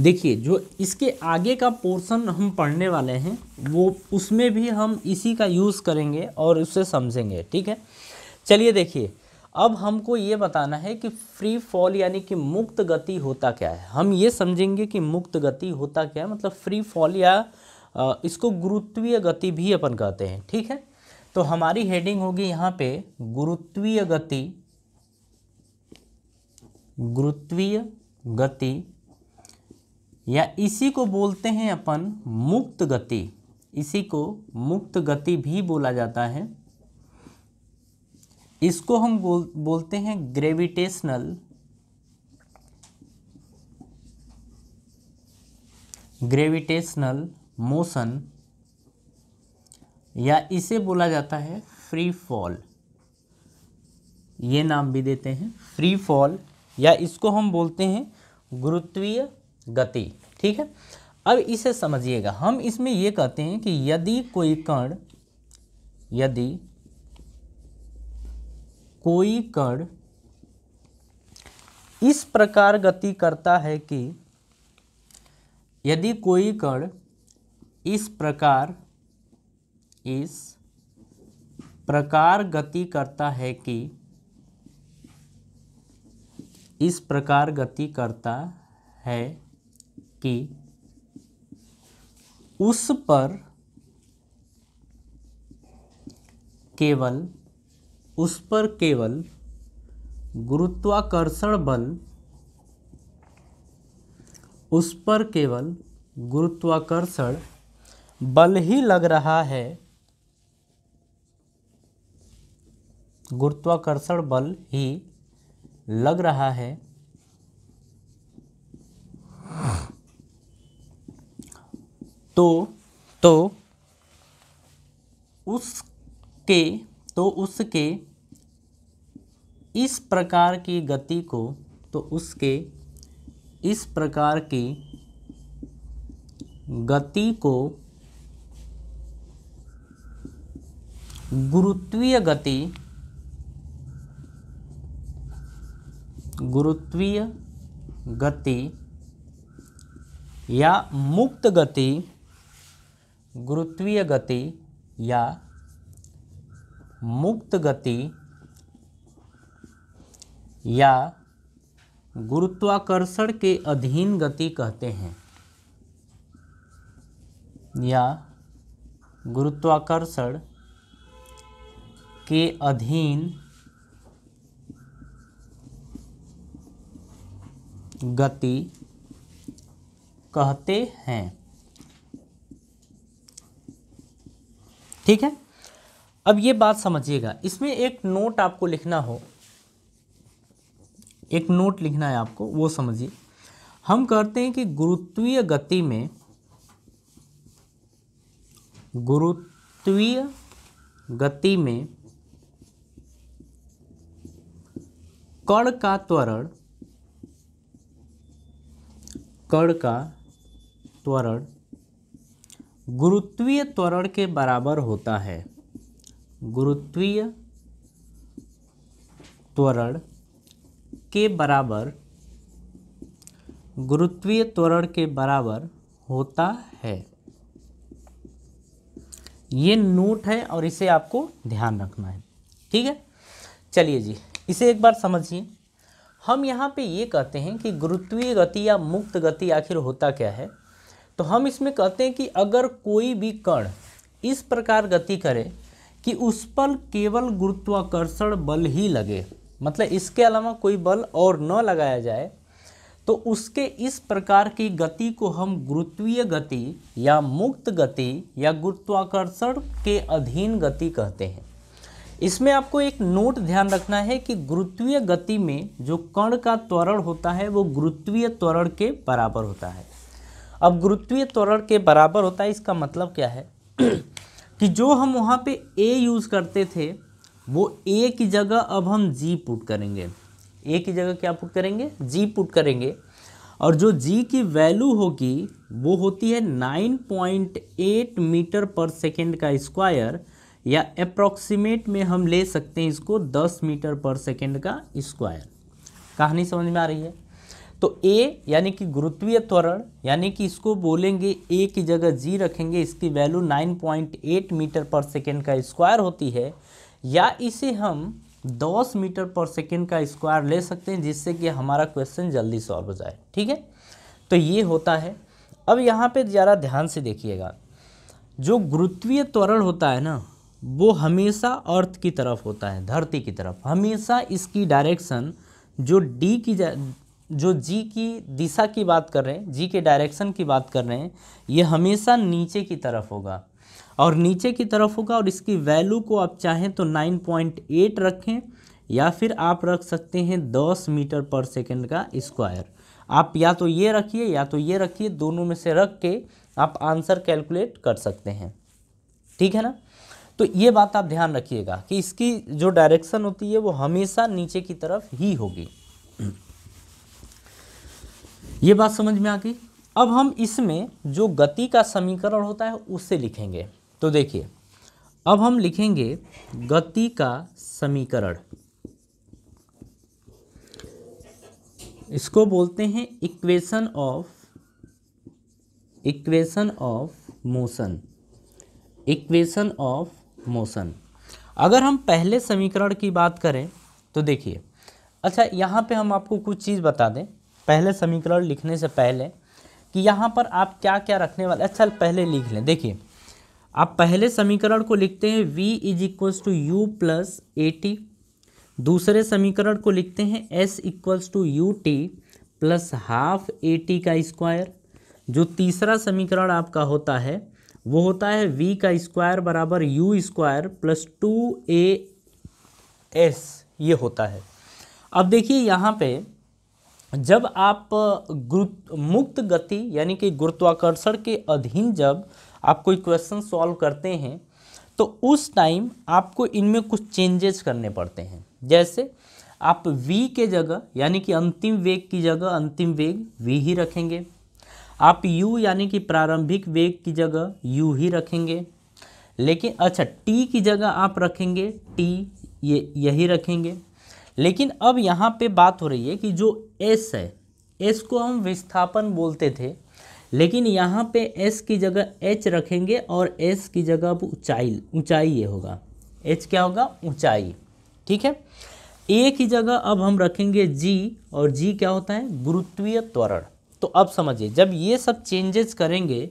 देखिए जो इसके आगे का पोर्शन हम पढ़ने वाले हैं वो उसमें भी हम इसी का यूज़ करेंगे और उससे समझेंगे ठीक है चलिए देखिए अब हमको ये बताना है कि फ्री फॉल यानी कि मुक्त गति होता क्या है हम ये समझेंगे कि मुक्त गति होता क्या है मतलब फ्री फॉल या इसको गुरुत्वीय गति भी अपन कहते हैं ठीक है तो हमारी हेडिंग होगी यहाँ पे गुरुत्वीय गति गुरुत्वीय गति या इसी को बोलते हैं अपन मुक्त गति इसी को मुक्त गति भी बोला जाता है इसको हम बोल बोलते हैं ग्रेविटेशनल ग्रेविटेशनल मोशन या इसे बोला जाता है फ्री फॉल ये नाम भी देते हैं फ्री फॉल या इसको हम बोलते हैं गुरुत्वीय गति ठीक है अब इसे समझिएगा हम इसमें ये कहते हैं कि यदि कोई कण यदि कोई कण इस प्रकार गति करता है कि यदि कोई कण इस प्रकार इस प्रकार गति करता है कि इस प्रकार गति करता है कि उस पर केवल उस पर केवल गुरुत्वाकर्षण बल उस पर केवल गुरुत्वाकर्षण बल ही लग रहा है गुरुत्वाकर्षण बल ही लग रहा है तो तो उसके तो उसके इस प्रकार की गति को तो उसके इस प्रकार की गति को गुरुत्वीय गति गुरुत्वीय गति या मुक्त गति गुरुत्वीय गति या मुक्त गति या गुरुत्वाकर्षण के अधीन गति कहते हैं या गुरुत्वाकर्षण के अधीन गति कहते हैं ठीक है अब ये बात समझिएगा इसमें एक नोट आपको लिखना हो एक नोट लिखना है आपको वो समझिए हम कहते हैं कि गुरुत्वीय गति में गुरुत्वीय गति में कण का त्वरण कण का त्वरण गुरुत्वीय त्वरण के बराबर होता है गुरुत्वीय त्वरण के बराबर गुरुत्वीय त्वरण के बराबर होता है ये नोट है और इसे आपको ध्यान रखना है ठीक है चलिए जी इसे एक बार समझिए हम यहाँ पे ये कहते हैं कि गुरुत्वीय गति या मुक्त गति आखिर होता क्या है तो हम इसमें कहते हैं कि अगर कोई भी कण इस प्रकार गति करे कि उस पर केवल गुरुत्वाकर्षण बल ही लगे मतलब इसके अलावा कोई बल और न लगाया जाए तो उसके इस प्रकार की गति को हम गुरुत्वीय गति या मुक्त गति या गुरुत्वाकर्षण के अधीन गति कहते हैं इसमें आपको एक नोट ध्यान रखना है कि गुरुत्वीय गति में जो कण का त्वरण होता है वो गुरुत्वीय त्वरण के बराबर होता है अब गुरुत्वीय त्वरण के बराबर होता है इसका मतलब क्या है कि जो हम वहाँ पे ए यूज़ करते थे वो ए की जगह अब हम जी पुट करेंगे ए की जगह क्या पुट करेंगे जी पुट करेंगे और जो जी की वैल्यू होगी वो होती है 9.8 मीटर पर सेकेंड का स्क्वायर या अप्रॉक्सीमेट में हम ले सकते हैं इसको 10 मीटर पर सेकेंड का स्क्वायर कहानी समझ में आ रही है तो ए यानी कि गुरुत्वीय त्वरण यानी कि इसको बोलेंगे ए की जगह जी रखेंगे इसकी वैल्यू 9.8 मीटर पर सेकेंड का स्क्वायर होती है या इसे हम 10 मीटर पर सेकेंड का स्क्वायर ले सकते हैं जिससे कि हमारा क्वेश्चन जल्दी सॉल्व हो जाए ठीक है तो ये होता है अब यहाँ पे ज़रा ध्यान से देखिएगा जो गुरुत्वीय त्वरण होता है ना वो हमेशा अर्थ की तरफ होता है धरती की तरफ हमेशा इसकी डायरेक्शन जो डी की जो जी की दिशा की बात कर रहे हैं जी के डायरेक्शन की बात कर रहे हैं ये हमेशा नीचे की तरफ होगा और नीचे की तरफ होगा और इसकी वैल्यू को आप चाहें तो 9.8 रखें या फिर आप रख सकते हैं 10 मीटर पर सेकंड का स्क्वायर आप या तो ये रखिए या तो ये रखिए दोनों में से रख के आप आंसर कैलकुलेट कर सकते हैं ठीक है ना तो ये बात आप ध्यान रखिएगा कि इसकी जो डायरेक्शन होती है वो हमेशा नीचे की तरफ ही होगी ये बात समझ में आ गई अब हम इसमें जो गति का समीकरण होता है उससे लिखेंगे तो देखिए अब हम लिखेंगे गति का समीकरण इसको बोलते हैं equation of equation of motion equation of motion अगर हम पहले समीकरण की बात करें तो देखिए अच्छा यहाँ पे हम आपको कुछ चीज़ बता दें पहले समीकरण लिखने से पहले कि यहाँ पर आप क्या क्या रखने वाले अच्छा पहले लिख लें देखिए आप पहले समीकरण को लिखते हैं v is equals to u plus a t दूसरे समीकरण को लिखते हैं s equals to u t plus half a t का स्क्वायर जो तीसरा समीकरण आपका होता है वो होता है v का स्क्वायर बराबर u square plus two a s ये होता है अब देखिए यहाँ पे जब आप गुरु मुक्त गति यानी कि गुरुत्वाकर्षण के अधीन जब आप कोई क्वेश्चन सॉल्व करते हैं तो उस टाइम आपको इनमें कुछ चेंजेस करने पड़ते हैं जैसे आप v के जगह यानी कि अंतिम वेग की जगह अंतिम वेग v ही रखेंगे आप u यानी कि प्रारंभिक वेग की जगह u ही रखेंगे लेकिन अच्छा t की जगह आप रखेंगे t ये यही रखेंगे लेकिन अब यहाँ पे बात हो रही है कि जो एस है एस को हम विस्थापन बोलते थे लेकिन यहाँ पे एस की जगह एच रखेंगे और एस की जगह अब ऊंचाई ऊंचाई ये होगा एच क्या होगा ऊंचाई ठीक है ए की जगह अब हम रखेंगे जी और जी क्या होता है गुरुत्वीय त्वरण तो अब समझिए जब ये सब चेंजेस करेंगे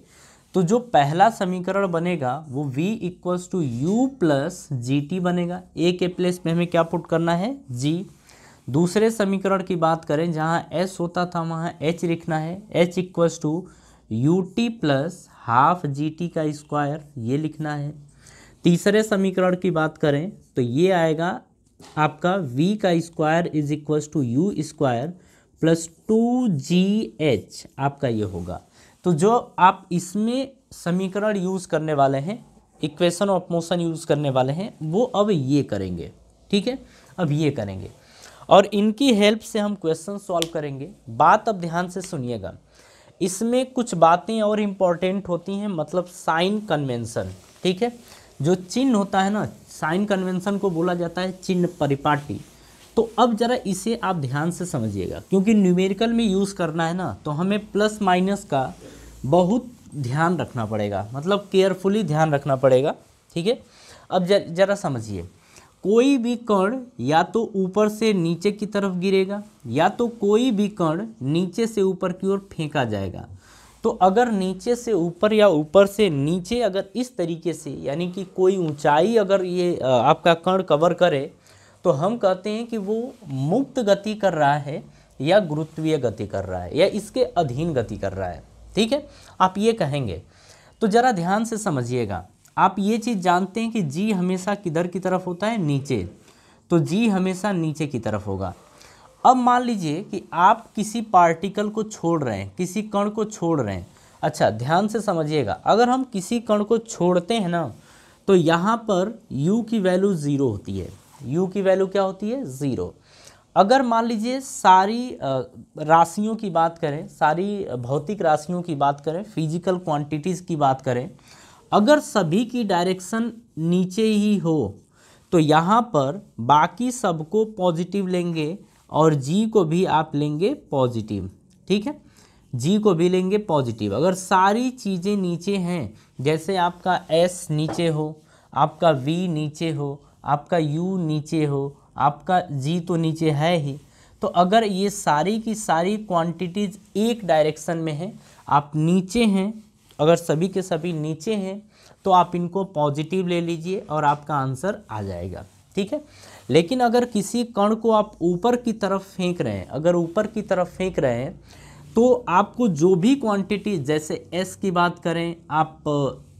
तो जो पहला समीकरण बनेगा वो v equals to u plus g t बनेगा ए के प्लेस में हमें क्या पुट करना है g दूसरे समीकरण की बात करें जहाँ s होता था वहाँ h लिखना है h equals to u t plus half g t का स्क्वायर ये लिखना है तीसरे समीकरण की बात करें तो ये आएगा आपका v का square is equals to u square plus two g h आपका ये होगा तो जो आप इसमें समीकरण यूज़ करने वाले हैं इक्वेशन ऑफ मोशन यूज़ करने वाले हैं वो अब ये करेंगे ठीक है अब ये करेंगे और इनकी हेल्प से हम क्वेश्चन सॉल्व करेंगे बात अब ध्यान से सुनिएगा इसमें कुछ बातें और इम्पॉर्टेंट होती हैं मतलब साइन कन्वेंसन ठीक है जो चिन्ह होता है ना साइन कन्वेंसन को बोला जाता है चिन्ह परिपाटी तो अब ज़रा इसे आप ध्यान से समझिएगा क्योंकि न्यूमेरिकल में यूज़ करना है ना तो हमें प्लस माइनस का बहुत ध्यान रखना पड़ेगा मतलब केयरफुली ध्यान रखना पड़ेगा ठीक है अब ज़रा समझिए कोई भी कण या तो ऊपर से नीचे की तरफ गिरेगा या तो कोई भी कण नीचे से ऊपर की ओर फेंका जाएगा तो अगर नीचे से ऊपर या ऊपर से नीचे अगर इस तरीके से यानी कि कोई ऊंचाई अगर ये आपका कण कवर करे तो हम कहते हैं कि वो मुक्त गति कर रहा है या गुरुत्वीय गति कर रहा है या इसके अधीन गति कर रहा है ठीक है आप ये कहेंगे तो ज़रा ध्यान से समझिएगा आप ये चीज़ जानते हैं कि जी हमेशा किधर की तरफ होता है नीचे तो जी हमेशा नीचे की तरफ होगा अब मान लीजिए कि आप किसी पार्टिकल को छोड़ रहे हैं किसी कण को छोड़ रहे हैं अच्छा ध्यान से समझिएगा अगर हम किसी कण को छोड़ते हैं ना तो यहाँ पर u की वैल्यू ज़ीरो होती है u की वैल्यू क्या होती है ज़ीरो अगर मान लीजिए सारी राशियों की बात करें सारी भौतिक राशियों की बात करें फिजिकल क्वांटिटीज़ की बात करें अगर सभी की डायरेक्शन नीचे ही हो तो यहाँ पर बाकी सबको पॉजिटिव लेंगे और जी को भी आप लेंगे पॉजिटिव ठीक है जी को भी लेंगे पॉजिटिव अगर सारी चीज़ें नीचे हैं जैसे आपका एस नीचे हो आपका वी नीचे हो आपका यू नीचे हो आपका जी तो नीचे है ही तो अगर ये सारी की सारी क्वांटिटीज़ एक डायरेक्शन में हैं आप नीचे हैं अगर सभी के सभी नीचे हैं तो आप इनको पॉजिटिव ले लीजिए और आपका आंसर आ जाएगा ठीक है लेकिन अगर किसी कण को आप ऊपर की तरफ फेंक रहे हैं अगर ऊपर की तरफ फेंक रहे हैं तो आपको जो भी क्वांटिटी जैसे एस की बात करें आप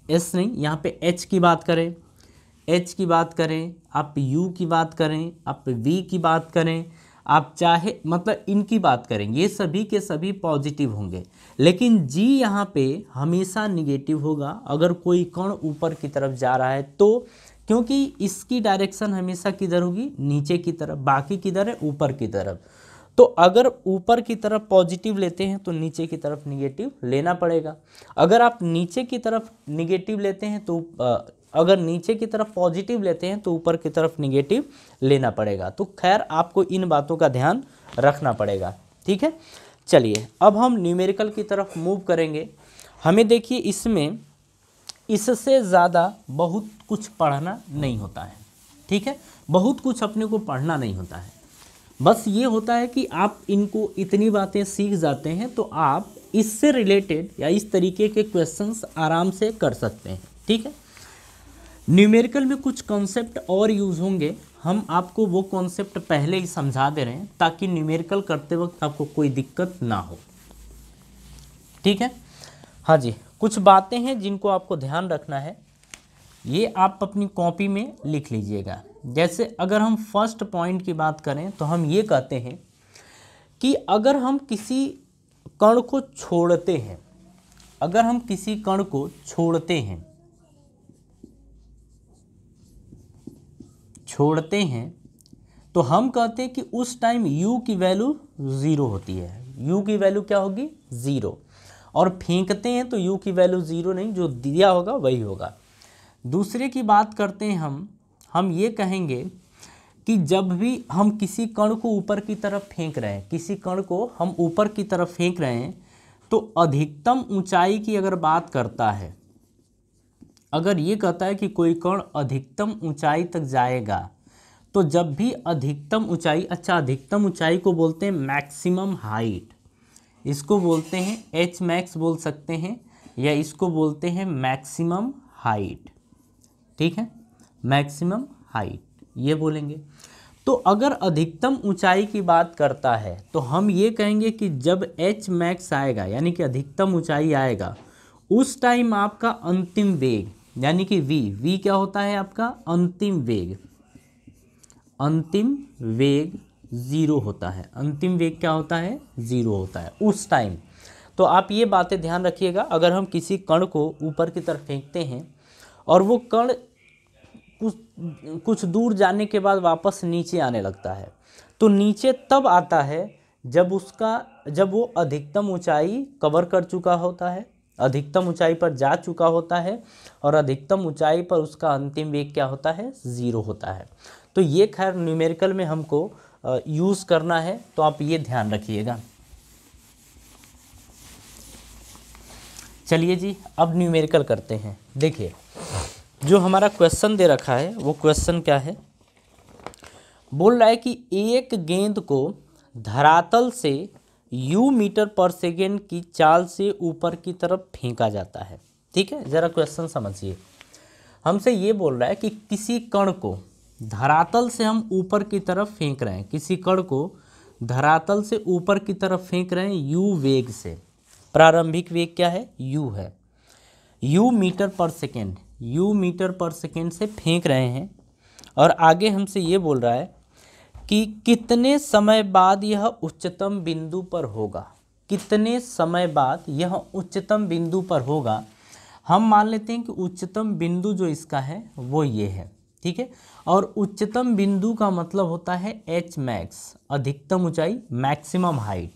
एस नहीं यहाँ पे एच की बात करें एच की बात करें आप यू की बात करें आप वी की बात करें आप चाहे मतलब इनकी बात करें ये सभी के सभी पॉजिटिव होंगे लेकिन जी यहाँ पे हमेशा निगेटिव होगा अगर कोई कण ऊपर की तरफ जा रहा है तो क्योंकि इसकी डायरेक्शन हमेशा किधर होगी नीचे की तरफ बाकी किधर है ऊपर की तरफ तो अगर ऊपर की तरफ पॉजिटिव लेते हैं तो नीचे की तरफ निगेटिव लेना पड़ेगा अगर आप नीचे की तरफ निगेटिव लेते हैं तो अगर नीचे की तरफ पॉजिटिव लेते हैं तो ऊपर की तरफ निगेटिव लेना पड़ेगा तो खैर आपको इन बातों का ध्यान रखना पड़ेगा ठीक है चलिए अब हम न्यूमेरिकल की तरफ मूव करेंगे हमें देखिए इसमें इससे ज़्यादा बहुत कुछ पढ़ना नहीं होता है ठीक है बहुत कुछ अपने को पढ़ना नहीं होता है बस ये होता है कि आप इनको इतनी बातें सीख जाते हैं तो आप इससे रिलेटेड या इस तरीके के क्वेश्चंस आराम से कर सकते हैं ठीक है न्यूमेरिकल में कुछ कॉन्सेप्ट और यूज़ होंगे हम आपको वो कॉन्सेप्ट पहले ही समझा दे रहे हैं ताकि न्यूमेरिकल करते वक्त आपको कोई दिक्कत ना हो ठीक है हाँ जी कुछ बातें हैं जिनको आपको ध्यान रखना है ये आप अपनी कॉपी में लिख लीजिएगा जैसे अगर हम फर्स्ट पॉइंट की बात करें तो हम ये कहते हैं कि अगर हम किसी कण को छोड़ते हैं अगर हम किसी कण को छोड़ते हैं छोड़ते हैं तो हम कहते हैं कि उस टाइम u की वैल्यू ज़ीरो होती है u की वैल्यू क्या होगी ज़ीरो और फेंकते हैं तो u की वैल्यू ज़ीरो नहीं जो दिया होगा वही होगा दूसरे की बात करते हैं हम हम ये कहेंगे कि जब भी हम किसी कण को ऊपर की तरफ फेंक रहे हैं किसी कण को हम ऊपर की तरफ फेंक रहे हैं तो अधिकतम ऊंचाई की अगर बात करता है अगर ये कहता है कि कोई कण अधिकतम ऊंचाई तक जाएगा तो जब भी अधिकतम ऊंचाई अच्छा अधिकतम ऊंचाई को बोलते हैं मैक्सिमम हाइट इसको बोलते हैं एच मैक्स बोल सकते हैं या इसको बोलते हैं मैक्सिमम हाइट ठीक है मैक्सिमम हाइट ये बोलेंगे तो अगर अधिकतम ऊंचाई की बात करता है तो हम ये कहेंगे कि जब एच मैक्स आएगा यानी कि अधिकतम ऊंचाई आएगा उस टाइम आपका अंतिम वेग यानी कि v v क्या होता है आपका अंतिम वेग अंतिम वेग ज़ीरो होता है अंतिम वेग क्या होता है ज़ीरो होता है उस टाइम तो आप ये बातें ध्यान रखिएगा अगर हम किसी कण को ऊपर की तरफ फेंकते हैं और वो कण कुछ कुछ दूर जाने के बाद वापस नीचे आने लगता है तो नीचे तब आता है जब उसका जब वो अधिकतम ऊंचाई कवर कर चुका होता है अधिकतम ऊंचाई पर जा चुका होता है और अधिकतम ऊंचाई पर उसका अंतिम वेग क्या होता है ज़ीरो होता है तो ये खैर न्यूमेरिकल में हमको यूज़ करना है तो आप ये ध्यान रखिएगा चलिए जी अब न्यूमेरिकल करते हैं देखिए जो हमारा क्वेश्चन दे रखा है वो क्वेश्चन क्या है बोल रहा है कि एक गेंद को धरातल से यू मीटर पर सेकेंड की चाल से ऊपर की तरफ फेंका जाता है ठीक है ज़रा क्वेश्चन समझिए हमसे ये बोल रहा है कि किसी कण को धरातल से हम ऊपर की तरफ फेंक रहे हैं किसी कण को धरातल से ऊपर की तरफ फेंक रहे हैं यू वेग से प्रारंभिक वेग क्या है यू है यू मीटर पर सेकेंड यू मीटर पर सेकेंड से फेंक रहे हैं और आगे हमसे ये बोल रहा है कि कितने समय बाद यह उच्चतम बिंदु पर होगा कितने समय बाद यह उच्चतम बिंदु पर होगा हम मान लेते हैं कि उच्चतम बिंदु जो इसका है वो ये है ठीक है और उच्चतम बिंदु का मतलब होता है एच मैक्स अधिकतम ऊंचाई मैक्सिमम हाइट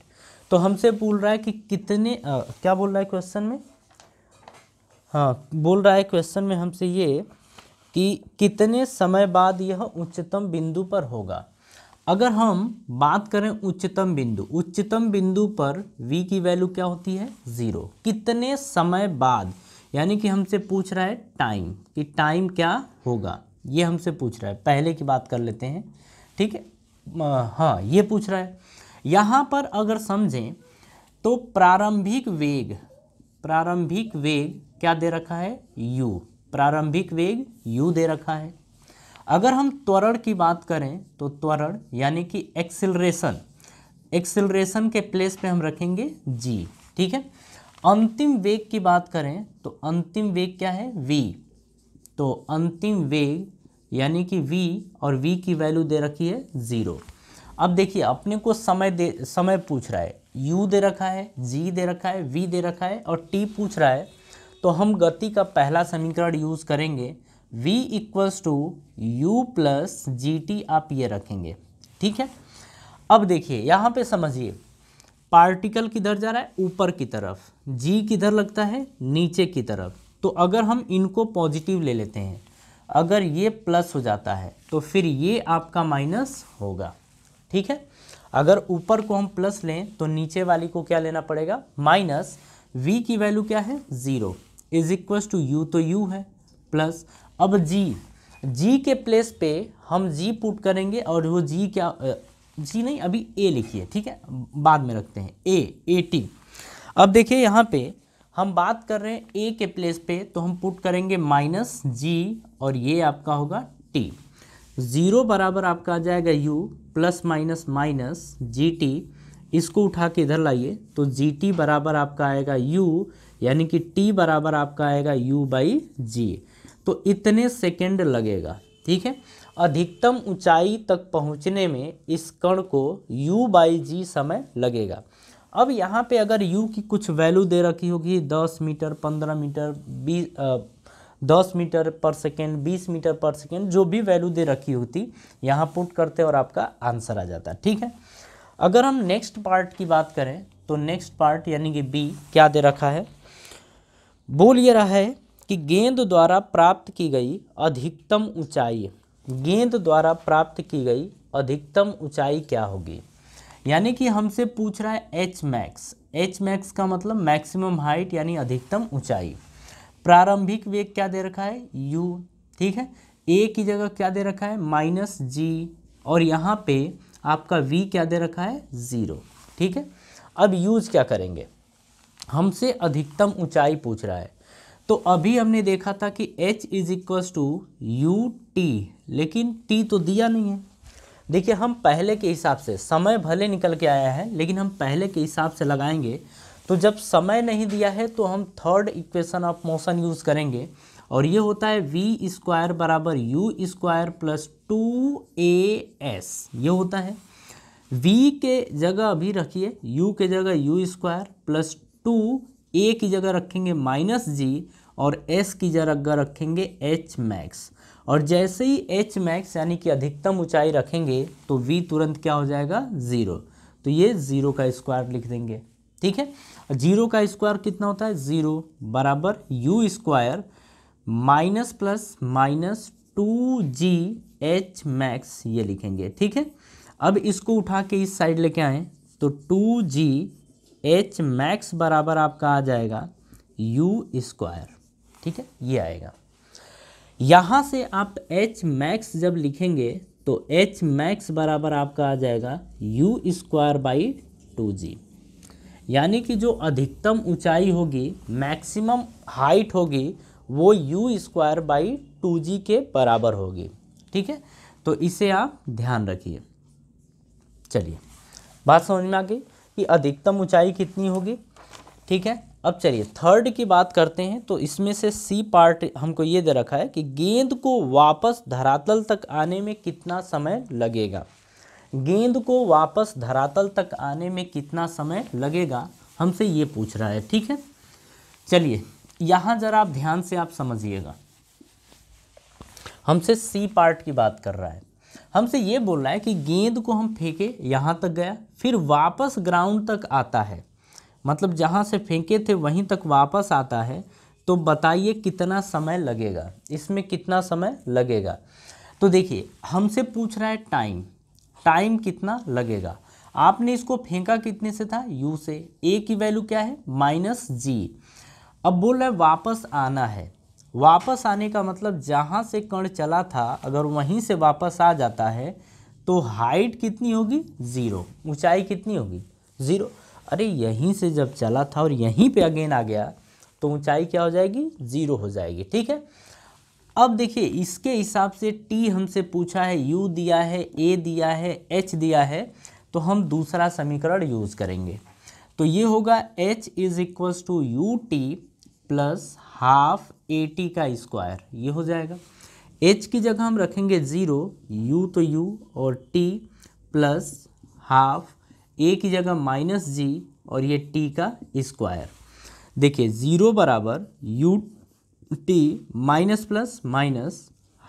तो हमसे बोल रहा है कि कितने आ, क्या बोल रहा है क्वेश्चन में हाँ बोल रहा है क्वेश्चन में हमसे ये कि कितने समय बाद यह उच्चतम बिंदु पर होगा अगर हम बात करें उच्चतम बिंदु उच्चतम बिंदु पर v की वैल्यू क्या होती है ज़ीरो कितने समय बाद यानी कि हमसे पूछ रहा है टाइम कि टाइम क्या होगा ये हमसे पूछ रहा है पहले की बात कर लेते हैं ठीक है हाँ ये पूछ रहा है यहाँ पर अगर समझें तो प्रारंभिक वेग प्रारंभिक वेग क्या दे रखा है u प्रारंभिक वेग u दे रखा है अगर हम त्वरण की बात करें तो त्वरण यानी कि एक्सिलरेशन एक्सिलरेशन के प्लेस पे हम रखेंगे जी ठीक है अंतिम वेग की बात करें तो अंतिम वेग क्या है वी तो अंतिम वेग यानी कि वी और वी की वैल्यू दे रखी है ज़ीरो अब देखिए अपने को समय दे समय पूछ रहा है यू दे रखा है जी दे रखा है वी दे रखा है और टी पूछ रहा है तो हम गति का पहला समीकरण यूज़ करेंगे v equals to u plus g t आप ये रखेंगे ठीक है अब देखिए यहाँ पे समझिए पार्टिकल किधर जा रहा है ऊपर की तरफ जी किधर लगता है नीचे की तरफ तो अगर हम इनको पॉजिटिव ले लेते हैं अगर ये प्लस हो जाता है तो फिर ये आपका माइनस होगा ठीक है अगर ऊपर को हम प्लस लें तो नीचे वाली को क्या लेना पड़ेगा माइनस v की वैल्यू क्या है zero is equals to u तो u है प्लस अब जी जी के प्लेस पे हम जी पुट करेंगे और वो जी क्या जी नहीं अभी ए लिखिए ठीक है बाद में रखते हैं ए ए टी अब देखिए यहाँ पे हम बात कर रहे हैं ए के प्लेस पे तो हम पुट करेंगे माइनस जी और ये आपका होगा टी ज़ीरो बराबर आपका आ जाएगा u plus minus minus g t इसको उठा के इधर लाइए तो जी टी बराबर आपका आएगा यू यानी कि टी बराबर आपका आएगा यू बाई जी तो इतने सेकेंड लगेगा ठीक है अधिकतम ऊंचाई तक पहुंचने में इस कण को u बाई जी समय लगेगा अब यहाँ पे अगर u की कुछ वैल्यू दे रखी होगी दस मीटर पंद्रह मीटर बीस दस मीटर पर सेकेंड बीस मीटर पर सेकेंड जो भी वैल्यू दे रखी होती यहाँ पुट करते और आपका आंसर आ जाता ठीक है अगर हम नेक्स्ट पार्ट की बात करें तो नेक्स्ट पार्ट यानी कि बी क्या दे रखा है बोल ये रहा है कि गेंद द्वारा प्राप्त की गई अधिकतम ऊंचाई गेंद द्वारा प्राप्त की गई अधिकतम ऊंचाई क्या होगी यानी कि हमसे पूछ रहा है एच मैक्स एच मैक्स का मतलब मैक्सिमम हाइट यानी अधिकतम ऊंचाई प्रारंभिक वेग क्या दे रखा है यू ठीक है ए की जगह क्या दे रखा है माइनस जी और यहाँ पे आपका वी क्या दे रखा है ज़ीरो ठीक है अब यूज़ क्या करेंगे हमसे अधिकतम ऊंचाई पूछ रहा है तो अभी हमने देखा था कि h is equals to u t लेकिन t तो दिया नहीं है देखिए हम पहले के हिसाब से समय भले निकल के आया है लेकिन हम पहले के हिसाब से लगाएंगे तो जब समय नहीं दिया है तो हम third equation of motion use करेंगे और ये होता है वी स्क्वायर बराबर u square plus two a s ये होता है वी के जगह अभी रखिए यू के जगह u square plus two a की जगह रखेंगे माइनस जी और एस की जगह रखेंगे एच मैक्स और जैसे ही एच मैक्स यानी कि अधिकतम ऊंचाई रखेंगे तो वी तुरंत क्या हो जाएगा ज़ीरो तो ये ज़ीरो का स्क्वायर लिख देंगे ठीक है जीरो का स्क्वायर कितना होता है ज़ीरो बराबर u square minus plus minus two g h max ये लिखेंगे ठीक है अब इसको उठा के इस साइड लेके आए तो टू जी एच मैक्स बराबर आपका आ जाएगा यू स्क्वायर ठीक है ये आएगा यहाँ से आप एच मैक्स जब लिखेंगे तो एच मैक्स बराबर आपका आ जाएगा u square by two g यानी कि जो अधिकतम ऊंचाई होगी मैक्सिमम हाइट होगी वो u square by two g के बराबर होगी ठीक है तो इसे आप ध्यान रखिए चलिए बात समझ में आ गई कि अधिकतम ऊंचाई कितनी होगी ठीक है अब चलिए थर्ड की बात करते हैं तो इसमें से सी पार्ट हमको ये दे रखा है कि गेंद को वापस धरातल तक आने में कितना समय लगेगा गेंद को वापस धरातल तक आने में कितना समय लगेगा हमसे ये पूछ रहा है ठीक है चलिए यहाँ ज़रा आप ध्यान से आप समझिएगा हमसे सी पार्ट की बात कर रहा है हमसे ये बोल रहा है कि गेंद को हम फेंके यहाँ तक गया फिर वापस ग्राउंड तक आता है मतलब जहाँ से फेंके थे वहीं तक वापस आता है तो बताइए कितना समय लगेगा इसमें कितना समय लगेगा तो देखिए हमसे पूछ रहा है टाइम टाइम कितना लगेगा आपने इसको फेंका कितने से था यू से ए की वैल्यू क्या है माइनस जी अब बोल रहा है वापस आना है वापस आने का मतलब जहाँ से कण चला था अगर वहीं से वापस आ जाता है तो हाइट कितनी होगी ज़ीरो ऊंचाई कितनी होगी ज़ीरो अरे यहीं से जब चला था और यहीं पे अगेन आ गया तो ऊंचाई क्या हो जाएगी ज़ीरो हो जाएगी ठीक है अब देखिए इसके हिसाब से टी हमसे पूछा है यू दिया है ए दिया है एच दिया है तो हम दूसरा समीकरण यूज़ करेंगे तो ये होगा h is equals to u t plus half a t का स्क्वायर ये हो जाएगा एच की जगह हम रखेंगे ज़ीरो यू तो यू और टी प्लस हाफ ए की जगह माइनस जी और ये टी का स्क्वायर देखिए ज़ीरो बराबर u t minus plus minus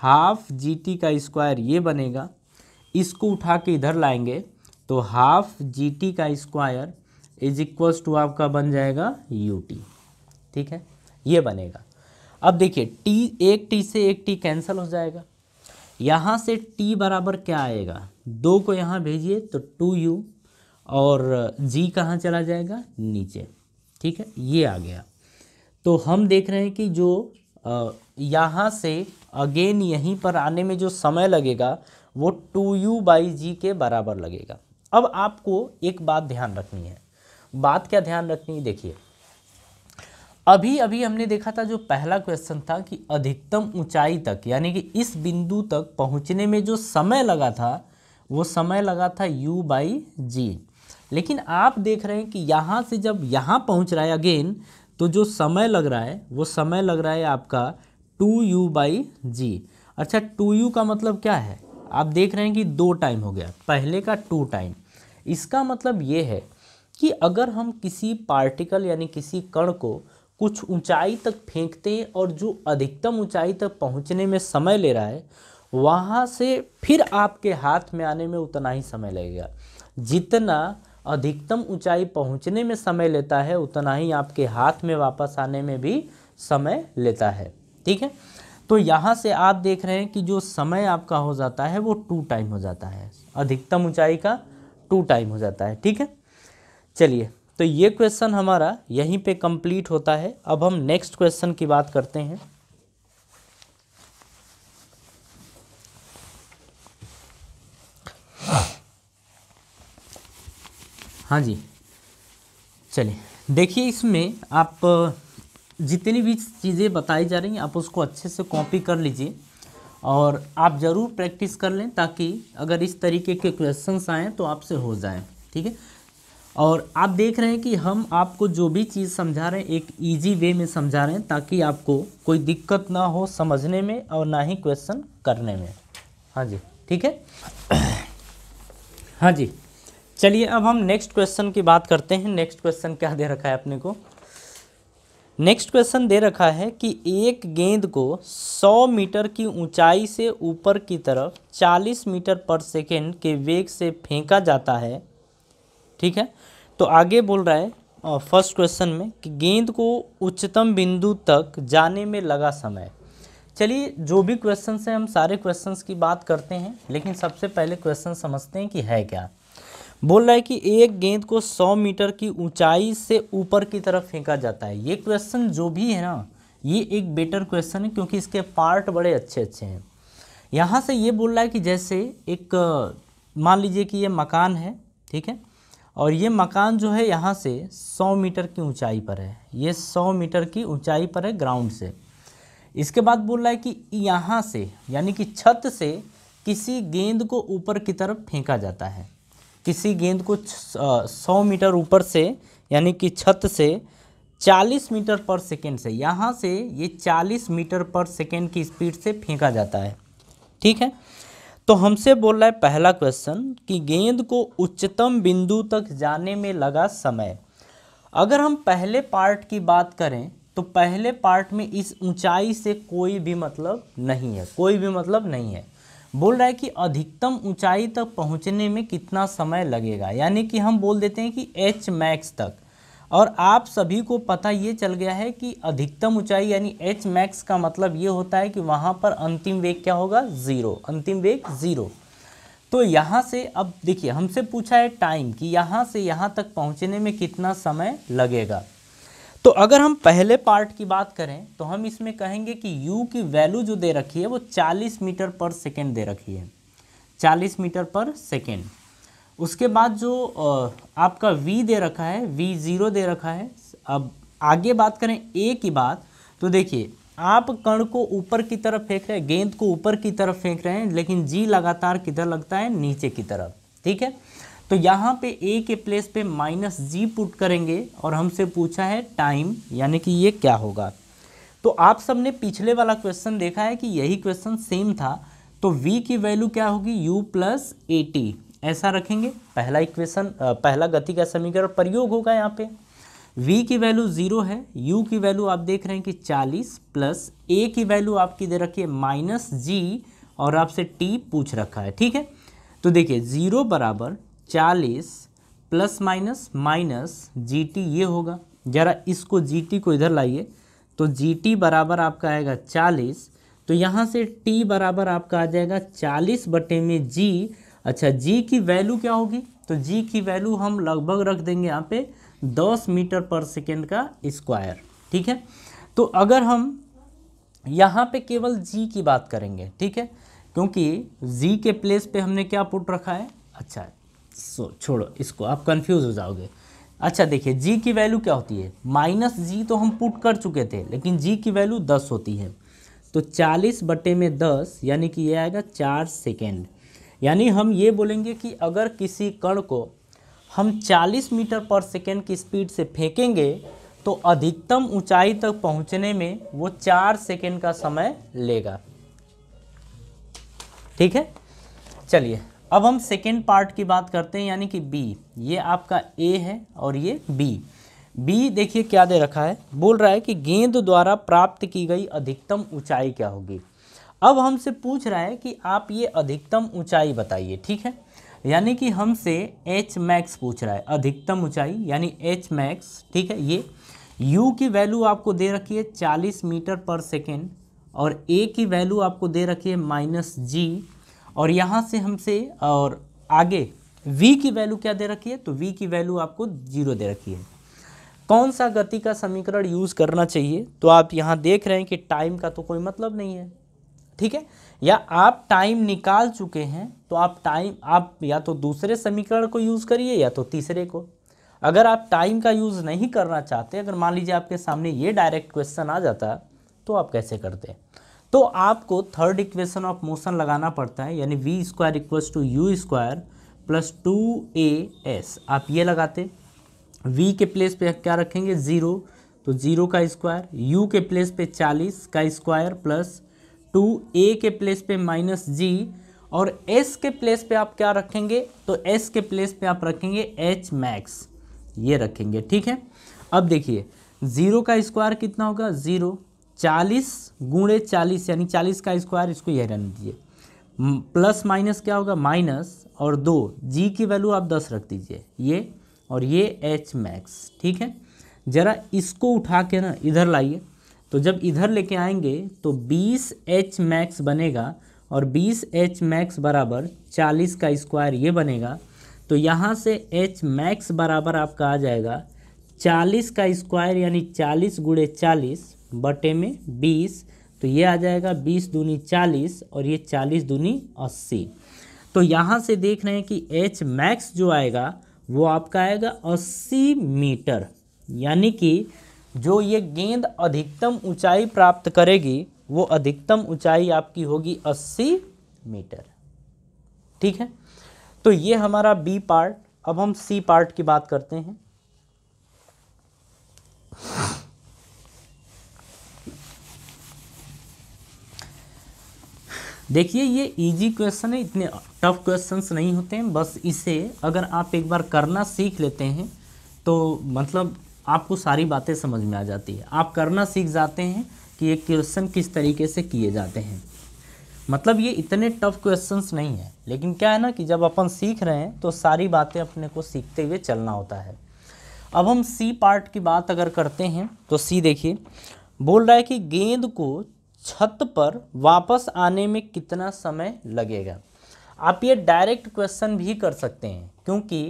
half g t का स्क्वायर ये बनेगा इसको उठा के इधर लाएंगे तो हाफ जी टी का स्क्वायर इज इक्वल्स टू आपका बन जाएगा यू टी ठीक है ये बनेगा अब देखिए टी एक टी से एक टी कैंसिल हो जाएगा यहाँ से टी बराबर क्या आएगा दो को यहाँ भेजिए तो टू यू और जी कहाँ चला जाएगा नीचे ठीक है ये आ गया तो हम देख रहे हैं कि जो यहाँ से अगेन यहीं पर आने में जो समय लगेगा वो टू यू बाई जी के बराबर लगेगा अब आपको एक बात ध्यान रखनी है बात क्या ध्यान रखनी है देखिए अभी अभी हमने देखा था जो पहला क्वेश्चन था कि अधिकतम ऊंचाई तक यानी कि इस बिंदु तक पहुंचने में जो समय लगा था वो समय लगा था u बाई जी लेकिन आप देख रहे हैं कि यहाँ से जब यहाँ पहुँच रहा है अगेन तो जो समय लग रहा है वो समय लग रहा है आपका टू यू बाई जी अच्छा टू यू का मतलब क्या है आप देख रहे हैं कि दो टाइम हो गया पहले का टू टाइम इसका मतलब ये है कि अगर हम किसी पार्टिकल यानी किसी कण को कुछ ऊंचाई तक फेंकते हैं और जो अधिकतम ऊंचाई तक पहुंचने में समय ले रहा है वहाँ से फिर आपके हाथ में आने में उतना ही समय लगेगा जितना अधिकतम ऊंचाई पहुंचने में समय लेता है उतना ही आपके हाथ में वापस आने में भी समय लेता है ठीक है तो यहाँ से आप देख रहे हैं कि जो समय आपका हो जाता है वो टू टाइम हो जाता है अधिकतम ऊंचाई का टू टाइम हो जाता है ठीक है चलिए तो ये क्वेश्चन हमारा यहीं पे कंप्लीट होता है अब हम नेक्स्ट क्वेश्चन की बात करते हैं हाँ जी चलिए देखिए इसमें आप जितनी भी चीज़ें बताई जा रही हैं आप उसको अच्छे से कॉपी कर लीजिए और आप ज़रूर प्रैक्टिस कर लें ताकि अगर इस तरीके के क्वेश्चंस आएँ तो आपसे हो जाए ठीक है और आप देख रहे हैं कि हम आपको जो भी चीज़ समझा रहे हैं एक इजी वे में समझा रहे हैं ताकि आपको कोई दिक्कत ना हो समझने में और ना ही क्वेश्चन करने में हाँ जी ठीक है हाँ जी चलिए अब हम नेक्स्ट क्वेश्चन की बात करते हैं नेक्स्ट क्वेश्चन क्या दे रखा है अपने को नेक्स्ट क्वेश्चन दे रखा है कि एक गेंद को 100 मीटर की ऊंचाई से ऊपर की तरफ 40 मीटर पर सेकेंड के वेग से फेंका जाता है ठीक है तो आगे बोल रहा है फर्स्ट क्वेश्चन में कि गेंद को उच्चतम बिंदु तक जाने में लगा समय चलिए जो भी क्वेश्चन है हम सारे क्वेश्चंस की बात करते हैं लेकिन सबसे पहले क्वेश्चन समझते हैं कि है क्या बोल रहा है कि एक गेंद को 100 मीटर की ऊंचाई से ऊपर की तरफ फेंका जाता है ये क्वेश्चन जो भी है ना ये एक बेटर क्वेश्चन है क्योंकि इसके पार्ट बड़े अच्छे अच्छे हैं यहाँ से ये बोल रहा है कि जैसे एक मान लीजिए कि ये मकान है ठीक है और ये मकान जो है यहाँ से 100 मीटर की ऊंचाई पर है ये 100 मीटर की ऊंचाई पर है ग्राउंड से इसके बाद बोल रहा है कि यहाँ से यानी कि छत से किसी गेंद को ऊपर की तरफ फेंका जाता है किसी गेंद को सौ मीटर ऊपर से यानी कि छत से 40 मीटर पर सेकेंड से यहाँ से ये 40 मीटर पर सेकेंड की स्पीड से फेंका जाता है ठीक है तो हमसे बोल रहा है पहला क्वेश्चन कि गेंद को उच्चतम बिंदु तक जाने में लगा समय अगर हम पहले पार्ट की बात करें तो पहले पार्ट में इस ऊंचाई से कोई भी मतलब नहीं है कोई भी मतलब नहीं है बोल रहा है कि अधिकतम ऊंचाई तक पहुंचने में कितना समय लगेगा यानी कि हम बोल देते हैं कि एच मैक्स तक और आप सभी को पता ये चल गया है कि अधिकतम ऊंचाई यानी एच मैक्स का मतलब ये होता है कि वहाँ पर अंतिम वेग क्या होगा ज़ीरो अंतिम वेग ज़ीरो तो यहाँ से अब देखिए हमसे पूछा है टाइम कि यहाँ से यहाँ तक पहुँचने में कितना समय लगेगा तो अगर हम पहले पार्ट की बात करें तो हम इसमें कहेंगे कि u की वैल्यू जो दे रखी है वो 40 मीटर पर सेकेंड दे रखी है 40 मीटर पर सेकेंड उसके बाद जो आपका v दे रखा है v ज़ीरो दे रखा है अब आगे बात करें a की बात तो देखिए आप कण को ऊपर की तरफ फेंक रहे हैं गेंद को ऊपर की तरफ फेंक रहे हैं लेकिन जी लगातार किधर लगता है नीचे की तरफ ठीक है तो यहाँ पे ए के प्लेस पे माइनस जी पुट करेंगे और हमसे पूछा है टाइम यानी कि ये क्या होगा तो आप सबने पिछले वाला क्वेश्चन देखा है कि यही क्वेश्चन सेम था तो v की वैल्यू क्या होगी u प्लस ए ऐसा रखेंगे पहला इक्वेशन पहला गति का समीकरण प्रयोग होगा यहाँ पे v की वैल्यू जीरो है u की वैल्यू आप देख रहे हैं कि 40 प्लस a की वैल्यू आपकी दे रखी है माइनस जी और आपसे t पूछ रखा है ठीक है तो देखिए जीरो बराबर चालीस plus minus minus g t ये होगा ज़रा इसको जी टी को इधर लाइए तो जी टी बराबर आपका आएगा चालीस तो यहाँ से टी बराबर आपका आ जाएगा चालीस बटे में जी अच्छा जी की वैल्यू क्या होगी तो जी की वैल्यू हम लगभग रख देंगे यहाँ पे दस मीटर पर सेकेंड का स्क्वायर ठीक है तो अगर हम यहाँ पे केवल जी की बात करेंगे ठीक है क्योंकि जी के प्लेस पे हमने क्या पुट रखा है अच्छा सो छोड़ो इसको आप कंफ्यूज हो जाओगे अच्छा देखिए जी की वैल्यू क्या होती है माइनस जी तो हम पुट कर चुके थे लेकिन जी की वैल्यू दस होती है तो चालीस बटे में दस यानी कि ये आएगा चार सेकेंड यानी हम ये बोलेंगे कि अगर किसी कण को हम चालीस मीटर पर सेकेंड की स्पीड से फेंकेंगे तो अधिकतम ऊंचाई तक पहुंचने में वो चार सेकेंड का समय लेगा ठीक है चलिए अब हम सेकेंड पार्ट की बात करते हैं यानी कि बी ये आपका ए है और ये बी बी देखिए क्या दे रखा है बोल रहा है कि गेंद द्वारा प्राप्त की गई अधिकतम ऊंचाई क्या होगी अब हमसे पूछ रहा है कि आप ये अधिकतम ऊंचाई बताइए ठीक है यानी कि हमसे एच मैक्स पूछ रहा है अधिकतम ऊंचाई यानी एच मैक्स ठीक है ये यू की वैल्यू आपको दे रखी है चालीस मीटर पर सेकेंड और ए की वैल्यू आपको दे रखी है माइनस जी और यहाँ से हमसे और आगे v की वैल्यू क्या दे रखी है तो v की वैल्यू आपको जीरो दे रखी है कौन सा गति का समीकरण यूज़ करना चाहिए तो आप यहाँ देख रहे हैं कि टाइम का तो कोई मतलब नहीं है ठीक है या आप टाइम निकाल चुके हैं तो आप टाइम आप या तो दूसरे समीकरण को यूज़ करिए या तो तीसरे को अगर आप टाइम का यूज़ नहीं करना चाहते अगर मान लीजिए आपके सामने ये डायरेक्ट क्वेश्चन आ जाता तो आप कैसे करते हैं तो आपको थर्ड इक्वेशन ऑफ मोशन लगाना पड़ता है यानी v square equals to u square plus two a s आप ये लगाते वी के प्लेस पे क्या रखेंगे ज़ीरो तो ज़ीरो का स्क्वायर यू के प्लेस पे चालीस का स्क्वायर प्लस टू ए के प्लेस पे माइनस जी और एस के प्लेस पे आप क्या रखेंगे तो एस के प्लेस पे आप रखेंगे एच मैक्स ये रखेंगे ठीक है अब देखिए ज़ीरो का स्क्वायर कितना होगा ज़ीरो चालीस गुणे चालीस यानी चालीस का स्क्वायर इसको यह रन दीजिए प्लस माइनस क्या होगा माइनस और दो जी की वैल्यू आप दस रख दीजिए ये और ये एच मैक्स ठीक है ज़रा इसको उठा के ना इधर लाइए तो जब इधर लेके आएंगे तो बीस एच मैक्स बनेगा और बीस एच मैक्स बराबर चालीस का स्क्वायर ये बनेगा तो यहाँ से एच मैक्स बराबर आपका आ जाएगा चालीस का स्क्वायर यानी चालीस गुड़े चालीस बटे में बीस तो ये आ जाएगा बीस दूनी चालीस और ये चालीस दूनी अस्सी तो यहाँ से देख रहे हैं कि एच मैक्स जो आएगा वो आपका आएगा अस्सी मीटर यानी कि जो ये गेंद अधिकतम ऊंचाई प्राप्त करेगी वो अधिकतम ऊंचाई आपकी होगी अस्सी मीटर ठीक है तो ये हमारा बी पार्ट अब हम सी पार्ट की बात करते हैं देखिए ये इजी क्वेश्चन है इतने टफ क्वेश्चंस नहीं होते हैं बस इसे अगर आप एक बार करना सीख लेते हैं तो मतलब आपको सारी बातें समझ में आ जाती है आप करना सीख जाते हैं कि ये क्वेश्चन किस तरीके से किए जाते हैं मतलब ये इतने टफ क्वेश्चंस नहीं है लेकिन क्या है ना कि जब अपन सीख रहे हैं तो सारी बातें अपने को सीखते हुए चलना होता है अब हम सी पार्ट की बात अगर करते हैं तो सी देखिए बोल रहा है कि गेंद को छत पर वापस आने में कितना समय लगेगा आप ये डायरेक्ट क्वेश्चन भी कर सकते हैं क्योंकि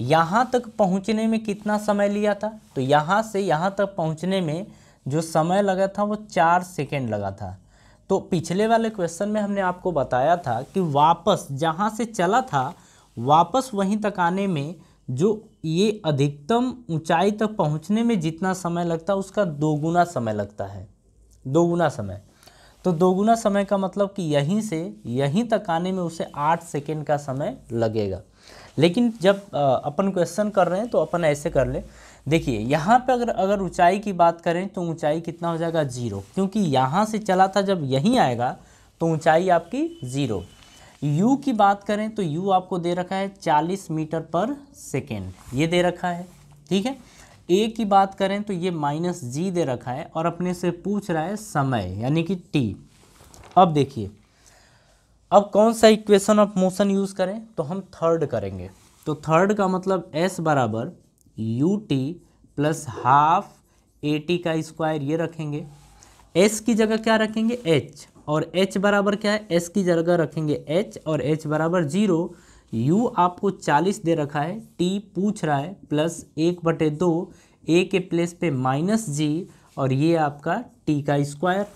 यहाँ तक पहुँचने में कितना समय लिया था तो यहाँ से यहाँ तक पहुँचने में जो समय लगा था वो चार सेकेंड लगा था तो पिछले वाले क्वेश्चन में हमने आपको बताया था कि वापस जहाँ से चला था वापस वहीं तक आने में जो ये अधिकतम ऊंचाई तक पहुँचने में जितना समय लगता है उसका दोगुना समय लगता है दोगुना समय तो दोगुना समय का मतलब कि यहीं से यहीं तक आने में उसे आठ सेकेंड का समय लगेगा लेकिन जब अपन क्वेश्चन कर रहे हैं तो अपन ऐसे कर लें देखिए यहाँ पर अगर अगर ऊंचाई की बात करें तो ऊंचाई कितना हो जाएगा ज़ीरो क्योंकि यहाँ से चला था जब यहीं आएगा तो ऊंचाई आपकी ज़ीरो यू की बात करें तो यू आपको दे रखा है चालीस मीटर पर सेकेंड ये दे रखा है ठीक है ए की बात करें तो ये माइनस जी दे रखा है और अपने से पूछ रहा है समय यानी कि टी अब देखिए अब कौन सा इक्वेशन ऑफ मोशन यूज़ करें तो हम थर्ड करेंगे तो थर्ड का मतलब एस बराबर u t plus half a t का स्क्वायर ये रखेंगे एस की जगह क्या रखेंगे एच और एच बराबर क्या है एस की जगह रखेंगे एच और एच बराबर जीरो यू आपको 40 दे रखा है टी पूछ रहा है प्लस एक बटे दो ए के प्लेस पे माइनस जी और ये आपका टी का स्क्वायर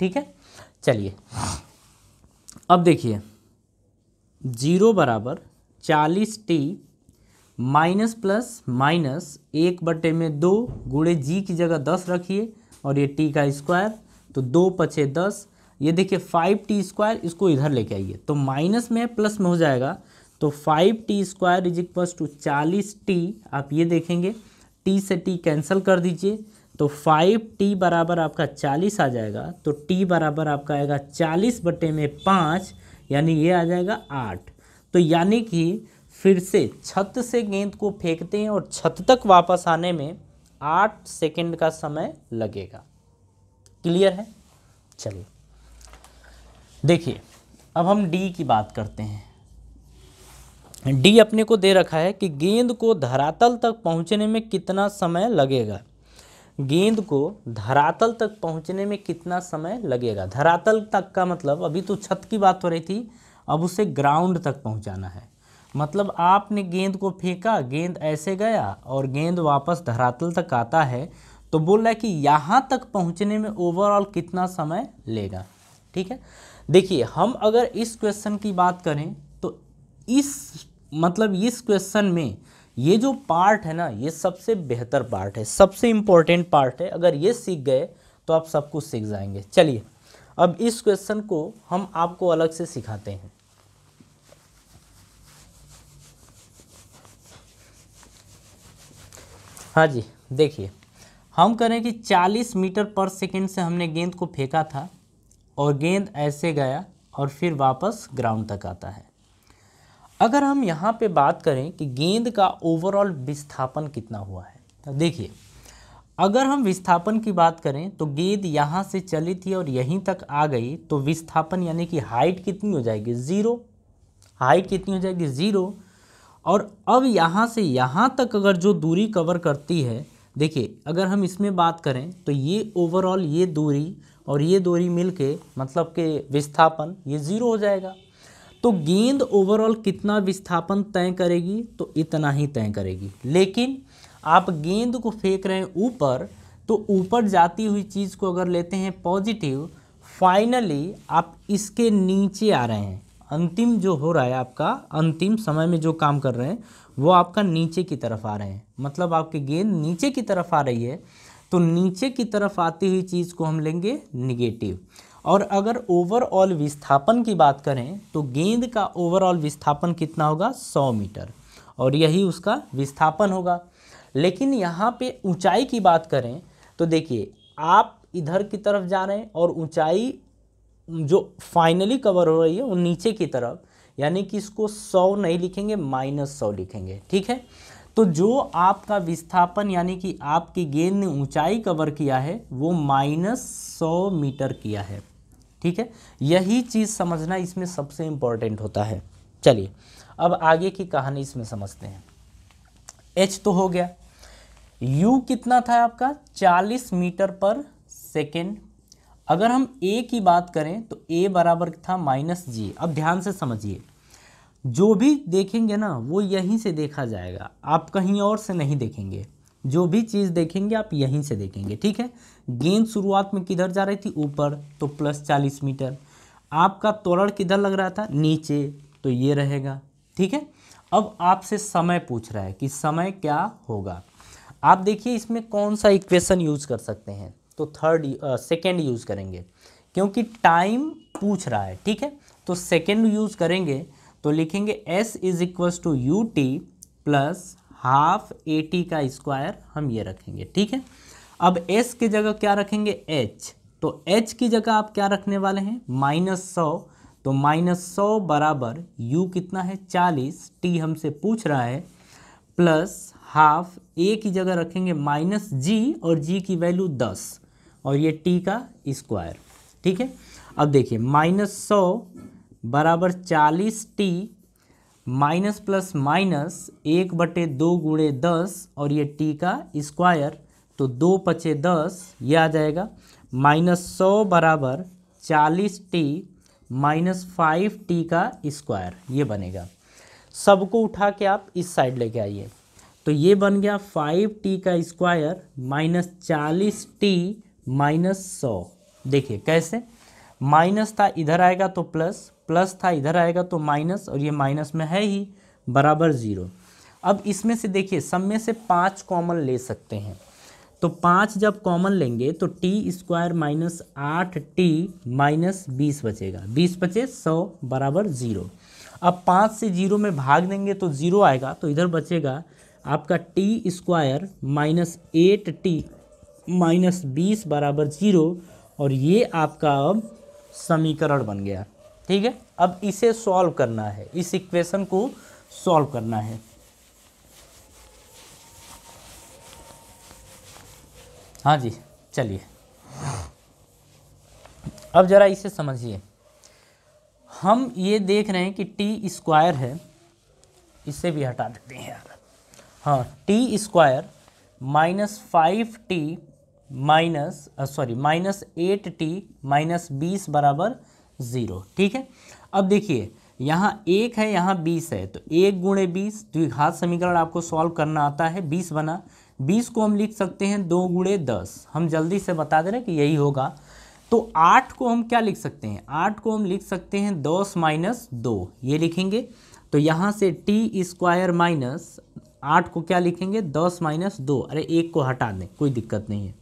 ठीक है चलिए अब देखिए जीरो बराबर चालीस टी माइनस प्लस माइनस एक बटे में दो गुड़े जी की जगह दस रखिए और ये टी का स्क्वायर तो दो पचे दस ये देखिए फाइव टी स्क्वायर इसको इधर लेके आइए तो माइनस में प्लस में हो जाएगा तो five t square is equal to चालीस टी आप ये देखेंगे टी से टी कैंसिल कर दीजिए तो फाइव टी बराबर आपका चालीस आ जाएगा तो टी बराबर आपका आएगा चालीस बटे में पाँच यानी ये आ जाएगा आठ तो यानी कि फिर से छत से गेंद को फेंकते हैं और छत तक वापस आने में आठ सेकेंड का समय लगेगा क्लियर है चलिए देखिए अब हम डी की बात करते हैं डी अपने को दे रखा है कि गेंद को धरातल तक पहुंचने में कितना समय लगेगा गेंद को धरातल तक पहुंचने में कितना समय लगेगा धरातल तक का मतलब अभी तो छत की बात हो रही थी अब उसे ग्राउंड तक पहुंचाना है मतलब आपने गेंद को फेंका गेंद ऐसे गया और गेंद वापस धरातल तक आता है तो बोल रहा है कि यहाँ तक पहुँचने में ओवरऑल कितना समय लेगा ठीक है देखिए हम अगर इस क्वेश्चन की बात करें इस मतलब इस क्वेश्चन में ये जो पार्ट है ना ये सबसे बेहतर पार्ट है सबसे इम्पोर्टेंट पार्ट है अगर ये सीख गए तो आप सब कुछ सीख जाएंगे चलिए अब इस क्वेश्चन को हम आपको अलग से सिखाते हैं हाँ जी देखिए हम करें कि 40 मीटर पर सेकंड से हमने गेंद को फेंका था और गेंद ऐसे गया और फिर वापस ग्राउंड तक आता है अगर हम यहाँ पे बात करें कि गेंद का ओवरऑल विस्थापन कितना हुआ है तो देखिए अगर हम विस्थापन की बात करें तो गेंद यहाँ से चली थी और यहीं तक आ गई तो विस्थापन यानी कि हाइट कितनी हो जाएगी ज़ीरो हाइट कितनी हो जाएगी ज़ीरो और अब यहाँ से यहाँ तक अगर जो दूरी कवर करती है देखिए अगर हम इसमें बात करें तो ये ओवरऑल ये दूरी और ये दूरी मिलके मतलब के विस्थापन ये ज़ीरो हो जाएगा तो गेंद ओवरऑल कितना विस्थापन तय करेगी तो इतना ही तय करेगी लेकिन आप गेंद को फेंक रहे हैं ऊपर तो ऊपर जाती हुई चीज़ को अगर लेते हैं पॉजिटिव फाइनली आप इसके नीचे आ रहे हैं अंतिम जो हो रहा है आपका अंतिम समय में जो काम कर रहे हैं वो आपका नीचे की तरफ आ रहे हैं मतलब आपकी गेंद नीचे की तरफ आ रही है तो नीचे की तरफ आती हुई चीज़ को हम लेंगे निगेटिव और अगर ओवरऑल विस्थापन की बात करें तो गेंद का ओवरऑल विस्थापन कितना होगा 100 मीटर और यही उसका विस्थापन होगा लेकिन यहाँ पे ऊंचाई की बात करें तो देखिए आप इधर की तरफ जा रहे हैं और ऊंचाई जो फाइनली कवर हो रही है वो नीचे की तरफ यानी कि इसको सौ नहीं लिखेंगे माइनस सौ लिखेंगे ठीक है तो जो आपका विस्थापन यानी कि आपकी गेंद ने ऊंचाई कवर किया है वो माइनस सौ मीटर किया है ठीक है यही चीज़ समझना इसमें सबसे इंपॉर्टेंट होता है चलिए अब आगे की कहानी इसमें समझते हैं एच तो हो गया यू कितना था आपका 40 मीटर पर सेकेंड अगर हम ए की बात करें तो ए बराबर था माइनस जी अब ध्यान से समझिए जो भी देखेंगे ना वो यहीं से देखा जाएगा आप कहीं और से नहीं देखेंगे जो भी चीज़ देखेंगे आप यहीं से देखेंगे ठीक है गेंद शुरुआत में किधर जा रही थी ऊपर तो प्लस चालीस मीटर आपका तोरण किधर लग रहा था नीचे तो ये रहेगा ठीक है अब आपसे समय पूछ रहा है कि समय क्या होगा आप देखिए इसमें कौन सा इक्वेशन यूज़ कर सकते हैं तो थर्ड सेकेंड यूज़ करेंगे क्योंकि टाइम पूछ रहा है ठीक है तो सेकेंड यूज़ करेंगे तो लिखेंगे s is equal to u t plus half a t का स्क्वायर हम ये रखेंगे ठीक है अब एस की जगह क्या रखेंगे एच तो एच की जगह आप क्या रखने वाले हैं माइनस सौ तो माइनस सौ बराबर यू कितना है चालीस टी हमसे पूछ रहा है प्लस हाफ ए की जगह रखेंगे माइनस जी और जी की वैल्यू दस और ये टी का स्क्वायर ठीक है अब देखिए माइनस सौ बराबर चालीस टी माइनस प्लस माइनस एक बटे दो गुणे दस और ये टी का स्क्वायर तो दो पचे दस ये आ जाएगा माइनस सौ बराबर चालीस टी माइनस फाइव टी का स्क्वायर ये बनेगा सबको उठा के आप इस साइड लेके आइए तो ये बन गया फाइव टी का स्क्वायर माइनस चालीस टी माइनस सौ देखिए कैसे माइनस था इधर आएगा तो प्लस प्लस था इधर आएगा तो माइनस और ये माइनस में है ही बराबर ज़ीरो अब इसमें से देखिए सब में से पाँच कॉमन ले सकते हैं तो पाँच जब कॉमन लेंगे तो टी स्क्वायर माइनस आठ टी माइनस बीस बचेगा बीस बचे सौ बराबर ज़ीरो अब पाँच से जीरो में भाग देंगे तो ज़ीरो आएगा तो इधर बचेगा आपका t square minus eight t minus बीस बराबर ज़ीरो और ये आपका अब समीकरण बन गया ठीक है अब इसे सॉल्व करना है इस इक्वेशन को सॉल्व करना है हाँ जी चलिए अब ज़रा इसे समझिए हम ये देख रहे हैं कि टी स्क्वायर है इसे भी हटा देते हैं यार हाँ t square minus five t minus sorry minus eight t minus बीस बराबर ज़ीरो ठीक है अब देखिए यहाँ एक है यहाँ बीस है तो एक गुणे बीस द्विघात तो समीकरण आपको सॉल्व करना आता है बीस बना बीस को हम लिख सकते हैं दो गुणे दस हम जल्दी से बता दे रहे कि यही होगा तो आठ को हम क्या लिख सकते हैं आठ को हम लिख सकते हैं दस माइनस दो ये लिखेंगे तो यहाँ से टी स्क्वायर माइनस आठ को क्या लिखेंगे दस माइनस दो अरे एक को हटा दें कोई दिक्कत नहीं है